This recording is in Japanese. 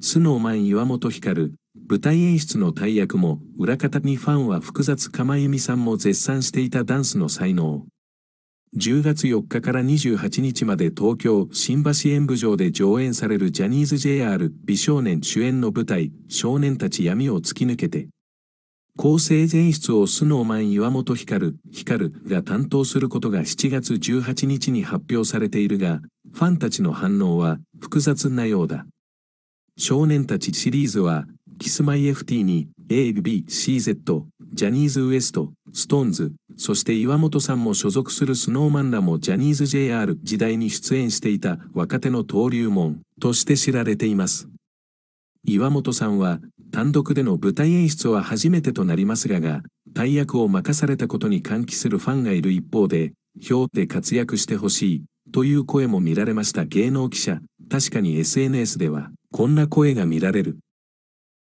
スノーマン岩本光、舞台演出の大役も裏方にファンは複雑釜由美さんも絶賛していたダンスの才能。10月4日から28日まで東京新橋演舞場で上演されるジャニーズ JR 美少年主演の舞台少年たち闇を突き抜けて構成演出をスノーマン岩本光光が担当することが7月18日に発表されているがファンたちの反応は複雑なようだ。少年たちシリーズは、キスマイ FT に ABCZ、ジャニーズ WEST、s トー t o n e s そして岩本さんも所属するスノーマンらもジャニーズ JR 時代に出演していた若手の登竜門として知られています。岩本さんは単独での舞台演出は初めてとなりますがが、大役を任されたことに歓喜するファンがいる一方で、っで活躍してほしいという声も見られました芸能記者、確かに SNS では、こんな声が見られる。